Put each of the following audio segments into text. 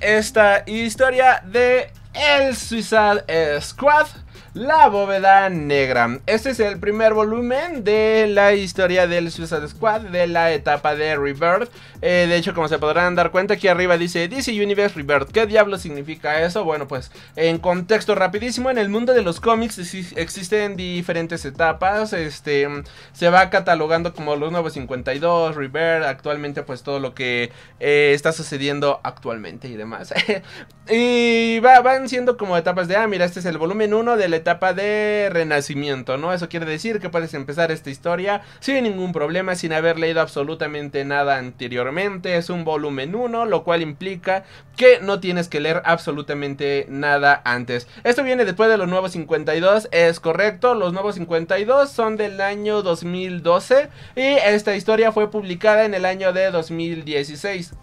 esta historia de el Suicide Squad la bóveda negra. Este es el primer volumen de la historia del Suicide Squad de la etapa de Rebirth. Eh, de hecho, como se podrán dar cuenta, aquí arriba dice DC Universe Rebirth. ¿Qué diablo significa eso? Bueno, pues en contexto rapidísimo, en el mundo de los cómics existen diferentes etapas. Este se va catalogando como los nuevos 52, Rebirth, actualmente pues todo lo que eh, está sucediendo actualmente y demás. Y va, van siendo como etapas de, ah, mira, este es el volumen 1 de la etapa de renacimiento, ¿no? Eso quiere decir que puedes empezar esta historia sin ningún problema, sin haber leído absolutamente nada anteriormente. Es un volumen 1, lo cual implica que no tienes que leer absolutamente nada antes. Esto viene después de los nuevos 52, es correcto. Los nuevos 52 son del año 2012 y esta historia fue publicada en el año de 2016.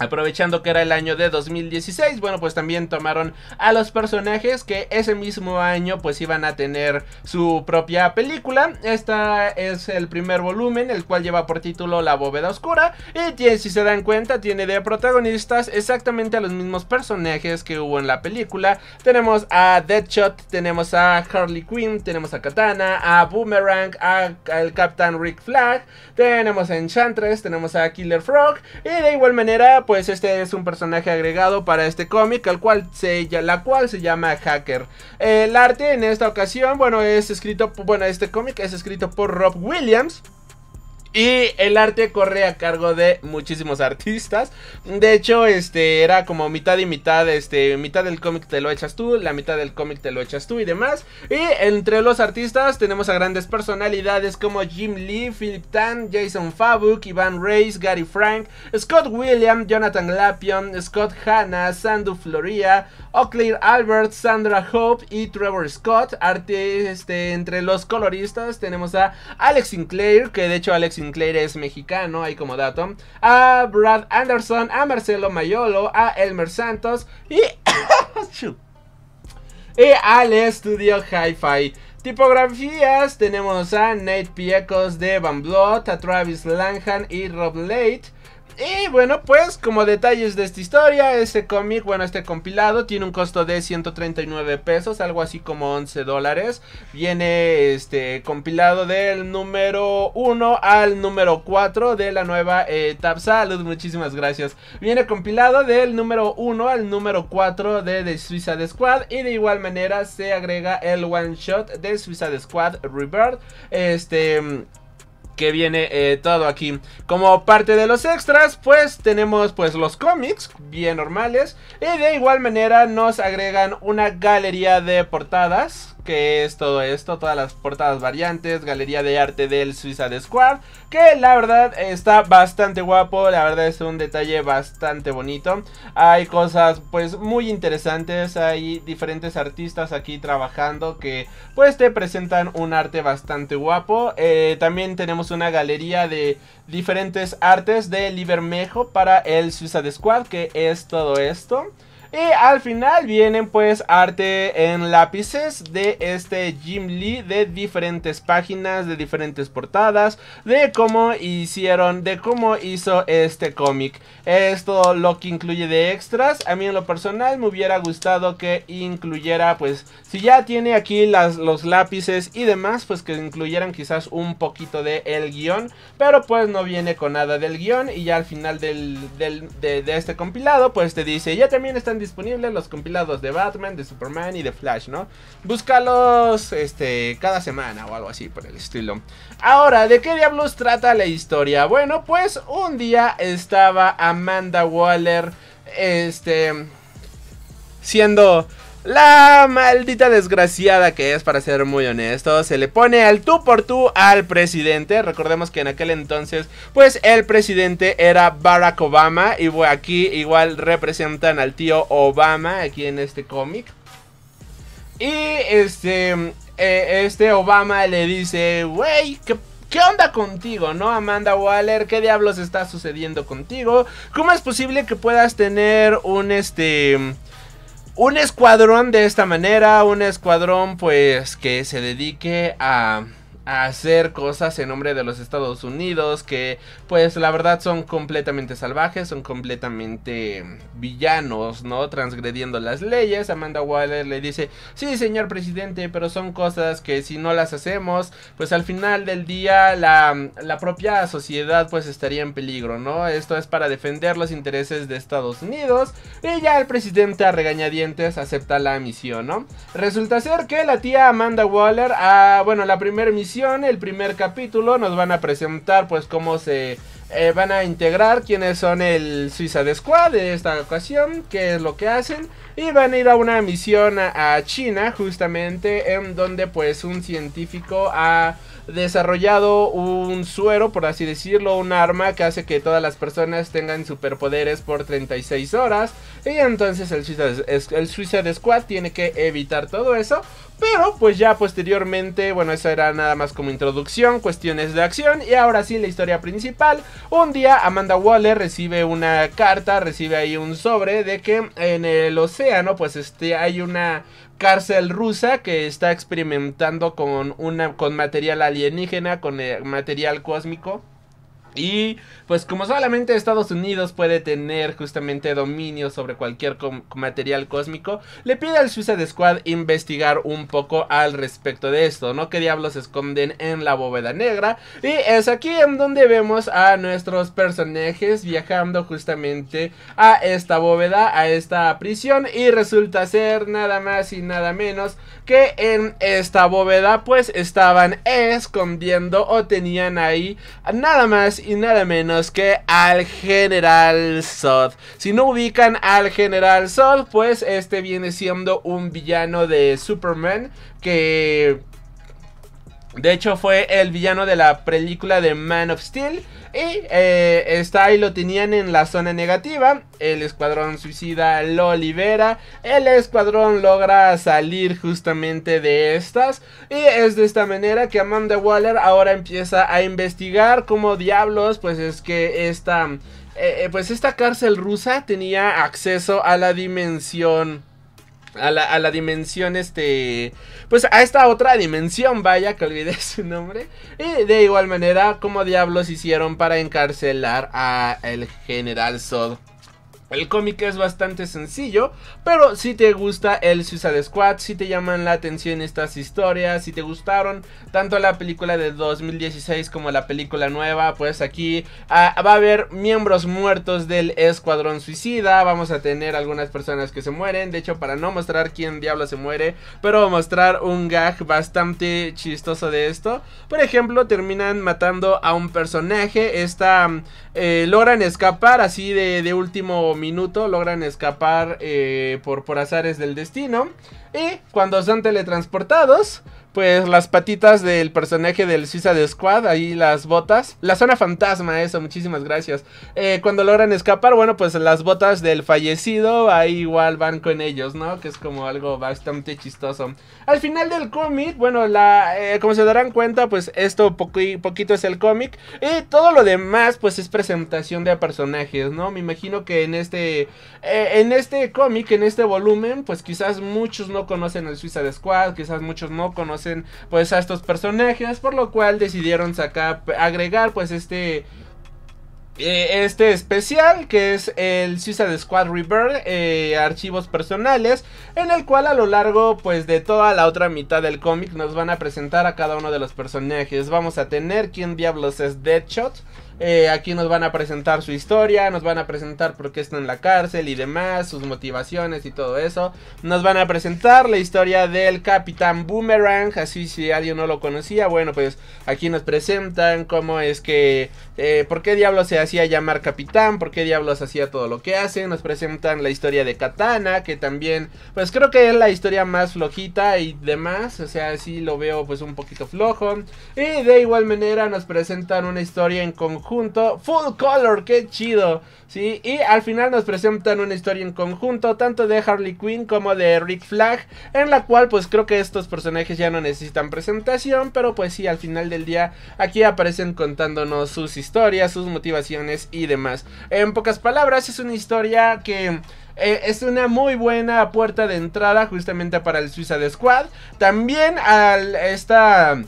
Aprovechando que era el año de 2016, bueno, pues también tomaron a los personajes que ese mismo año pues iban a tener su propia película. Este es el primer volumen, el cual lleva por título La bóveda oscura. Y si se dan cuenta, tiene de protagonistas exactamente a los mismos personajes que hubo en la película. Tenemos a Deadshot, tenemos a Harley Quinn, tenemos a Katana, a Boomerang, a, al Captain Rick Flag, tenemos a Enchantress, tenemos a Killer Frog. Y de igual manera pues este es un personaje agregado para este cómic, al cual se, la cual se llama Hacker. El arte en esta ocasión, bueno, es escrito, bueno, este cómic es escrito por Rob Williams. Y el arte corre a cargo de muchísimos artistas. De hecho, este era como mitad y mitad, este, mitad del cómic te lo echas tú, la mitad del cómic te lo echas tú y demás. Y entre los artistas tenemos a grandes personalidades como Jim Lee, Philip Tan, Jason Fabuk, Ivan Reis, Gary Frank, Scott William, Jonathan Lapion, Scott Hanna, Sandu Floria, Oclair Albert, Sandra Hope y Trevor Scott. Arte, este, entre los coloristas tenemos a Alex Sinclair, que de hecho Alex Sinclair es mexicano, ahí como dato. A Brad Anderson, a Marcelo Mayolo, a Elmer Santos y... y al estudio Hi-Fi. Tipografías tenemos a Nate Piecos de Van Blood, a Travis Langhan y Rob Late. Y bueno, pues como detalles de esta historia, Este cómic, bueno, este compilado tiene un costo de 139 pesos, algo así como 11 dólares. Viene este compilado del número 1 al número 4 de la nueva eh, Salud, muchísimas gracias. Viene compilado del número 1 al número 4 de The Suicide Squad y de igual manera se agrega el one shot de de Squad Rebirth. Este que viene eh, todo aquí. Como parte de los extras, pues tenemos pues los cómics, bien normales. Y de igual manera nos agregan una galería de portadas que es todo esto, todas las portadas variantes, galería de arte del de Squad, que la verdad está bastante guapo, la verdad es un detalle bastante bonito. Hay cosas pues muy interesantes, hay diferentes artistas aquí trabajando que pues te presentan un arte bastante guapo. Eh, también tenemos una galería de diferentes artes de Libermejo para el de Squad, que es todo esto. Y al final vienen pues arte en lápices de este Jim Lee de diferentes páginas, de diferentes portadas, de cómo hicieron, de cómo hizo este cómic. Esto lo que incluye de extras. A mí en lo personal me hubiera gustado que incluyera pues si ya tiene aquí las, los lápices y demás pues que incluyeran quizás un poquito de el guión. Pero pues no viene con nada del guión y ya al final de, de este compilado pues te dice ya también están disponibles los compilados de Batman, de Superman y de Flash, ¿no? Búscalos este, cada semana o algo así por el estilo. Ahora, ¿de qué diablos trata la historia? Bueno, pues un día estaba Amanda Waller, este, siendo la maldita desgraciada que es, para ser muy honesto, se le pone al tú por tú al presidente. Recordemos que en aquel entonces, pues el presidente era Barack Obama. Y aquí igual representan al tío Obama, aquí en este cómic. Y este, eh, este Obama le dice, wey, ¿qué ¿Qué onda contigo, no, Amanda Waller? ¿Qué diablos está sucediendo contigo? ¿Cómo es posible que puedas tener un este un escuadrón de esta manera, un escuadrón pues que se dedique a hacer cosas en nombre de los Estados Unidos que pues la verdad son completamente salvajes, son completamente villanos, ¿no? Transgrediendo las leyes. Amanda Waller le dice, sí señor presidente, pero son cosas que si no las hacemos, pues al final del día la, propia sociedad pues estaría en peligro, ¿no? Esto es para defender los intereses de Estados Unidos y ya el presidente a regañadientes acepta la misión, ¿no? Resulta ser que la tía Amanda Waller, a ah, bueno, la primera misión el primer capítulo, nos van a presentar pues cómo se eh, van a integrar quiénes son el Suiza de Squad de esta ocasión, qué es lo que hacen y van a ir a una misión a, China justamente en donde pues un científico ha desarrollado un suero, por así decirlo, un arma que hace que todas las personas tengan superpoderes por 36 horas. Y entonces el Suicide, Squad tiene que evitar todo eso. Pero pues ya posteriormente, bueno, eso era nada más como introducción, cuestiones de acción. Y ahora sí, la historia principal. Un día Amanda Waller recibe una carta, recibe ahí un sobre de que en el océano pues este, hay una cárcel rusa que está experimentando con, una, con material alienígena, con eh, material cósmico. Y pues como solamente Estados Unidos puede tener justamente dominio sobre cualquier material cósmico, le pide al Suicide Squad investigar un poco al respecto de esto, ¿no? ¿Qué diablos esconden en la bóveda negra? Y es aquí en donde vemos a nuestros personajes viajando justamente a esta bóveda, a esta prisión y resulta ser nada más y nada menos que en esta bóveda pues estaban escondiendo o tenían ahí nada más y nada menos que al General Zod. Si no ubican al General Zod, pues este viene siendo un villano de Superman que de hecho, fue el villano de la película de Man of Steel. Y eh, está ahí, lo tenían en la zona negativa. El escuadrón suicida lo libera. El escuadrón logra salir justamente de estas. Y es de esta manera que Amanda Waller ahora empieza a investigar cómo diablos, pues es que esta, eh, eh, pues esta cárcel rusa tenía acceso a la dimensión a la, dimensión, este, pues a esta otra dimensión, vaya, que olvidé su nombre. Y de igual manera, como diablos hicieron para encarcelar a el general Sod el cómic es bastante sencillo, pero si te gusta el Suicide Squad, si te llaman la atención estas historias, si te gustaron tanto la película de 2016 como la película nueva, pues aquí ah, va a haber miembros muertos del Escuadrón Suicida, vamos a tener algunas personas que se mueren, de hecho para no mostrar quién diablo se muere, pero mostrar un gag bastante chistoso de esto. Por ejemplo, terminan matando a un personaje, esta eh, logran escapar así de, de último minuto logran escapar eh, por, por azares del destino. Y cuando son teletransportados, pues las patitas del personaje del Suiza de Squad, ahí las botas. La zona fantasma, eso, muchísimas gracias. Eh, cuando logran escapar, bueno, pues las botas del fallecido, ahí igual van con ellos, ¿no? Que es como algo bastante chistoso. Al final del cómic, bueno, la, eh, como se darán cuenta, pues esto poquito es el cómic. Y todo lo demás, pues es presentación de personajes, ¿no? Me imagino que en este, eh, en este cómic, en este volumen, pues quizás muchos no conocen el Suiza de Squad, quizás muchos no conocen pues a estos personajes, por lo cual decidieron sacar, agregar pues este eh, este especial que es el Suicide Squad Rebirth eh, archivos personales en el cual a lo largo pues de toda la otra mitad del cómic nos van a presentar a cada uno de los personajes vamos a tener quién diablos es Deadshot eh, aquí nos van a presentar su historia, nos van a presentar por qué está en la cárcel y demás, sus motivaciones y todo eso. Nos van a presentar la historia del Capitán Boomerang, así si alguien no lo conocía, bueno, pues aquí nos presentan cómo es que, eh, por qué diablos se hacía llamar Capitán, por qué diablos hacía todo lo que hace. Nos presentan la historia de Katana, que también, pues creo que es la historia más flojita y demás, o sea, sí lo veo pues un poquito flojo. Y de igual manera nos presentan una historia en conjunto Full color, qué chido. Sí, y al final nos presentan una historia en conjunto, tanto de Harley Quinn como de Rick Flag, en la cual pues creo que estos personajes ya no necesitan presentación, pero pues sí, al final del día aquí aparecen contándonos sus historias, sus motivaciones y demás. En pocas palabras, es una historia que... Eh, es una muy buena puerta de entrada justamente para el Suiza de Squad. También al esta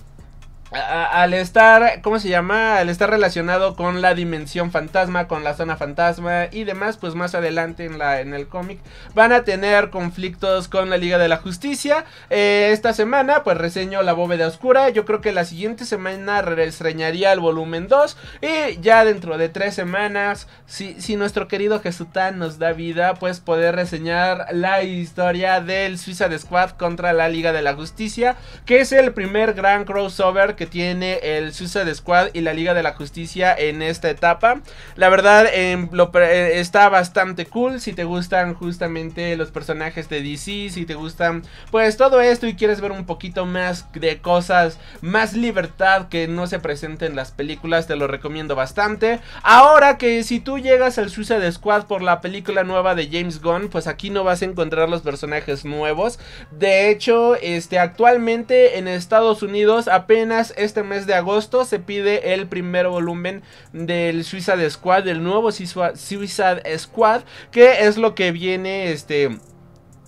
al estar, ¿cómo se llama? Al estar relacionado con la dimensión fantasma, con la zona fantasma y demás, pues más adelante en, la, en el cómic van a tener conflictos con la Liga de la Justicia. Eh, esta semana, pues reseño La Bóveda Oscura. Yo creo que la siguiente semana reseñaría el volumen 2. Y ya dentro de tres semanas, si, nuestro querido Jesután nos da vida, pues poder reseñar la historia del Suiza de Squad contra la Liga de la Justicia, que es el primer gran crossover tiene el Suicide Squad y la Liga de la Justicia en esta etapa. La verdad em, eh, está bastante cool si te gustan justamente los personajes de DC, si te gustan pues todo esto y quieres ver un poquito más de cosas, más libertad que no se presente en las películas, te lo recomiendo bastante. Ahora que si tú llegas al Suicide Squad por la película nueva de James Gunn, pues aquí no vas a encontrar los personajes nuevos. De hecho, este actualmente en Estados Unidos apenas este mes de agosto. Se pide el primer volumen del Suicide Squad, del nuevo Suicide Squad, que es lo que viene este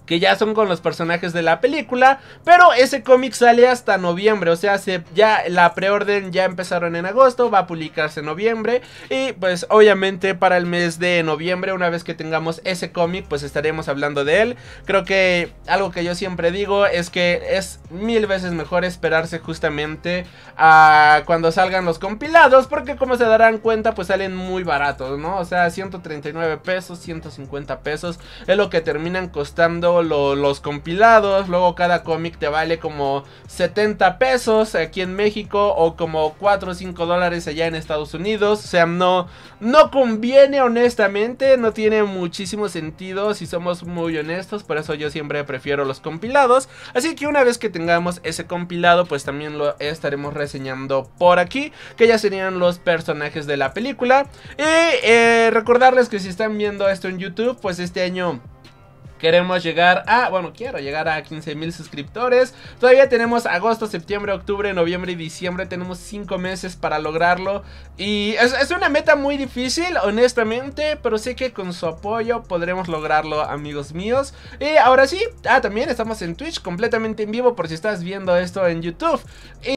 que ya son con los personajes de la película, pero ese cómic sale hasta noviembre, o sea, ya la preorden ya empezaron en agosto, va a publicarse en noviembre y pues obviamente para el mes de noviembre, una vez que tengamos ese cómic, pues estaremos hablando de él. Creo que algo que yo siempre digo es que es mil veces mejor esperarse justamente a cuando salgan los compilados, porque como se darán cuenta, pues salen muy baratos, ¿no? O sea, 139 pesos, 150 pesos es lo que terminan costando los compilados, luego cada cómic te vale como 70 pesos aquí en México o como 4 o 5 dólares allá en Estados Unidos. O sea, no, no conviene honestamente, no tiene muchísimo sentido si somos muy honestos, por eso yo siempre prefiero los compilados. Así que una vez que tengamos ese compilado, pues también lo estaremos reseñando por aquí, que ya serían los personajes de la película. Y eh, recordarles que si están viendo esto en YouTube, pues este año Queremos llegar a, bueno, quiero llegar a 15 mil suscriptores. Todavía tenemos agosto, septiembre, octubre, noviembre y diciembre. Tenemos 5 meses para lograrlo. Y es, es una meta muy difícil, honestamente. Pero sé que con su apoyo podremos lograrlo, amigos míos. Y ahora sí, ah, también estamos en Twitch completamente en vivo por si estás viendo esto en YouTube. Y